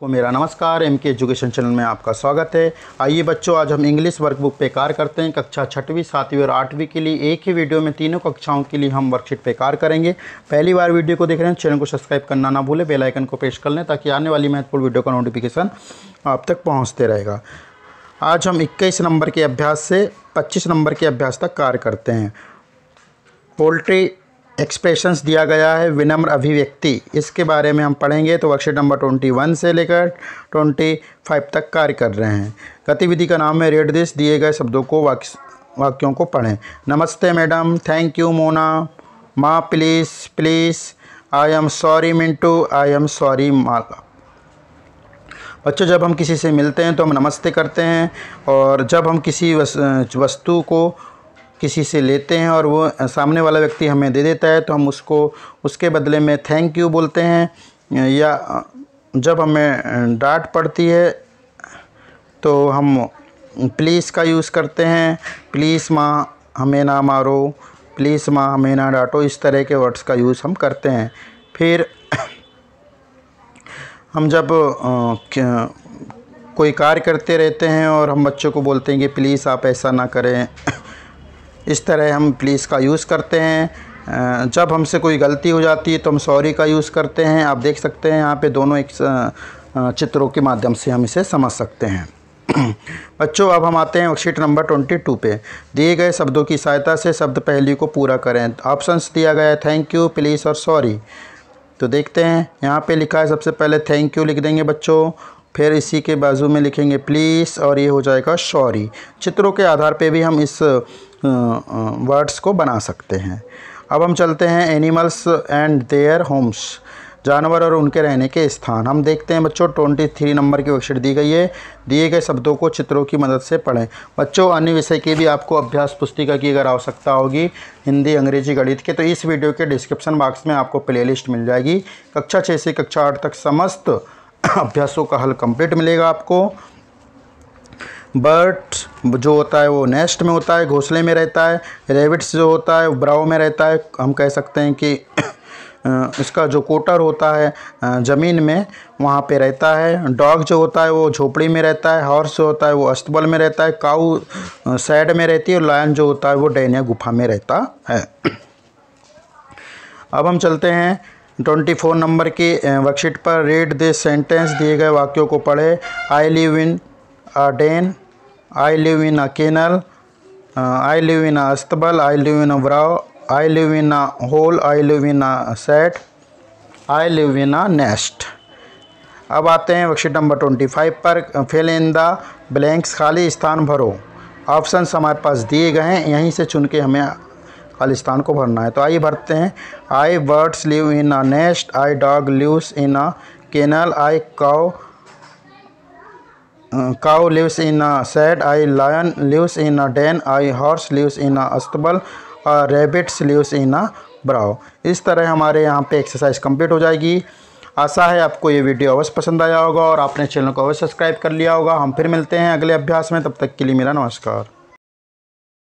को मेरा नमस्कार एम के एजुकेशन चैनल में आपका स्वागत है आइए बच्चों आज हम इंग्लिश वर्कबुक पे कार्य करते हैं कक्षा छठवीं सातवीं और आठवीं के लिए एक ही वीडियो में तीनों कक्षाओं के लिए हम वर्कशीट पे कार्य करेंगे पहली बार वीडियो को देख रहे हैं चैनल को सब्सक्राइब करना ना भूलें बेलाइकन को प्रेस कर लें ताकि आने वाली महत्वपूर्ण वीडियो का नोटिफिकेशन आप तक पहुँचते रहेगा आज हम इक्कीस नंबर के अभ्यास से पच्चीस नंबर के अभ्यास तक कार्य करते हैं पोल्ट्री एक्सप्रेशंस दिया गया है विनम्र अभिव्यक्ति इसके बारे में हम पढ़ेंगे तो वर्कशीट नंबर ट्वेंटी वन से लेकर ट्वेंटी फाइव तक कार्य कर रहे हैं गतिविधि का नाम है रेड दिस दिए गए शब्दों को वाक्यों को पढ़ें नमस्ते मैडम थैंक यू मोना माँ please please I am sorry Mintu I am sorry Mala बच्चों जब हम किसी से मिलते हैं तो हम नमस्ते करते हैं और जब हम किसी वस्तु को किसी से लेते हैं और वो सामने वाला व्यक्ति हमें दे देता है तो हम उसको उसके बदले में थैंक यू बोलते हैं या जब हमें डांट पड़ती है तो हम प्लीज़ का यूज़ करते हैं प्लीज़ माँ हमें ना मारो प्लीज़ माँ हमें ना डांटो इस तरह के वर्ड्स का यूज़ हम करते हैं फिर हम जब कोई कार्य करते रहते हैं और हम बच्चों को बोलते हैं कि प्लीज़ आप ऐसा ना करें इस तरह हम प्लीज़ का यूज़ करते हैं जब हमसे कोई गलती हो जाती है तो हम सॉरी का यूज़ करते हैं आप देख सकते हैं यहाँ पे दोनों एक चित्रों के माध्यम से हम इसे समझ सकते हैं बच्चों अब हम आते हैं वर्कशीट नंबर ट्वेंटी टू पे दिए गए शब्दों की सहायता से शब्द पहली को पूरा करें ऑप्शंस दिया गया है थैंक यू प्लीज़ और सॉरी तो देखते हैं यहाँ पे लिखा है सबसे पहले थैंक यू लिख देंगे बच्चों फिर इसी के बाजू में लिखेंगे प्लीज़ और ये हो जाएगा सॉरी चित्रों के आधार पर भी हम इस वर्ड्स को बना सकते हैं अब हम चलते हैं एनिमल्स एंड देयर होम्स जानवर और उनके रहने के स्थान हम देखते हैं बच्चों ट्वेंटी थ्री नंबर की वर्कशीट दी गई है दिए गए शब्दों को चित्रों की मदद से पढ़ें बच्चों अन्य विषय की भी आपको अभ्यास पुस्तिका की अगर आवश्यकता होगी हिंदी अंग्रेजी गणित के तो इस वीडियो के डिस्क्रिप्शन बॉक्स में आपको प्लेलिस्ट मिल जाएगी कक्षा छः से कक्षा आठ तक समस्त अभ्यासों का हल कम्प्लीट मिलेगा आपको बर्ड जो होता है वो नेस्ट में होता है घोंसले में रहता है रेबिट्स जो होता है ब्राउ में रहता है हम कह सकते हैं कि इसका जो कोटर होता है ज़मीन में वहाँ पे रहता है डॉग जो होता है वो झोपड़ी में रहता है हॉर्स जो होता है वो अस्तबल में रहता है काऊ सैड में रहती है और लायन जो होता है वो डैनिया गुफा में रहता है अब हम चलते हैं ट्वेंटी फोर नंबर की वर्कशीट पर रीड दिस सेंटेंस दिए गए वाक्यों को पढ़े I live in a den i live in a kennel uh, i live in a stable i live in a brow i live in a hole i live in a set I live in a nest अब आते हैं worksheet number twenty five पर fill in the blanks खाली स्थान भरो option हमारे पास दिए गए हैं यहीं से चुन के हमें खाली स्थान को भरना है तो आइए भरते हैं I birds live in a nest I dog lives in a kennel I cow cow lives in a shed a lion lives in a den a horse lives in a stable a rabbit lives in a brow इस तरह हमारे यहाँ पे exercise complete हो जाएगी आशा है आपको ये वीडियो अवश्य पसंद आया होगा और आपने चैनल को अवश्य सब्सक्राइब कर लिया होगा हम फिर मिलते हैं अगले अभ्यास में तब तक के लिए मेरा नमस्कार